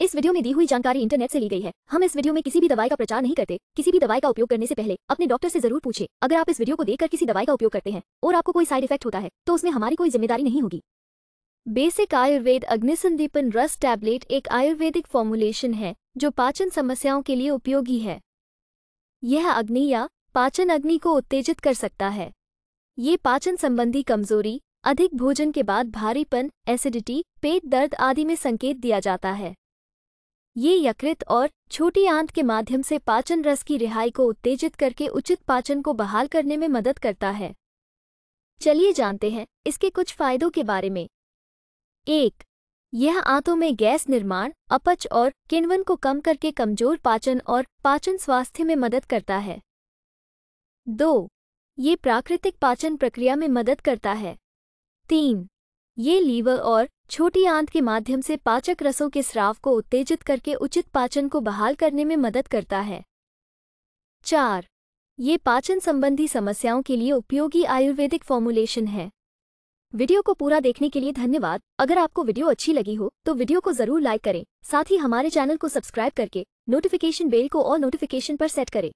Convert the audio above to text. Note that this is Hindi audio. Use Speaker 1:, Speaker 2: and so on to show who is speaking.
Speaker 1: इस वीडियो में दी हुई जानकारी इंटरनेट से ली गई है हम इस वीडियो में किसी भी दवाई का प्रचार नहीं करते किसी भी दवाई का उपयोग करने से पहले अपने डॉक्टर से जरूर पूछे अगर आप इस वीडियो को देखकर किसी दवाई का उपयोग करते हैं और आपको कोई साइड इफेक्ट होता है तो उसमें हमारी कोई जिम्मेदारी नहीं होगी बेसिक आयुर्वेद अग्निसंदीपन रस टैबलेट एक आयुर्वेदिक फॉर्मुलेशन है जो पाचन समस्याओं के लिए उपयोगी है यह अग्नि या पाचन अग्नि को उत्तेजित कर सकता है ये पाचन संबंधी कमजोरी अधिक भोजन के बाद भारीपन एसिडिटी पेट दर्द आदि में संकेत दिया जाता है ये यकृत और छोटी आंत के माध्यम से पाचन रस की रिहाई को उत्तेजित करके उचित पाचन को बहाल करने में मदद करता है चलिए जानते हैं इसके कुछ फायदों के बारे में एक यह आंतों में गैस निर्माण अपच और किण्वन को कम करके कमजोर पाचन और पाचन स्वास्थ्य में मदद करता है दो ये प्राकृतिक पाचन प्रक्रिया में मदद करता है तीन ये लीवर और छोटी आंत के माध्यम से पाचक रसों के स्राव को उत्तेजित करके उचित पाचन को बहाल करने में मदद करता है चार ये पाचन संबंधी समस्याओं के लिए उपयोगी आयुर्वेदिक फॉर्मुलेशन है वीडियो को पूरा देखने के लिए धन्यवाद अगर आपको वीडियो अच्छी लगी हो तो वीडियो को जरूर लाइक करें साथ ही हमारे चैनल को सब्सक्राइब करके नोटिफिकेशन बेल को और नोटिफिकेशन पर सेट करें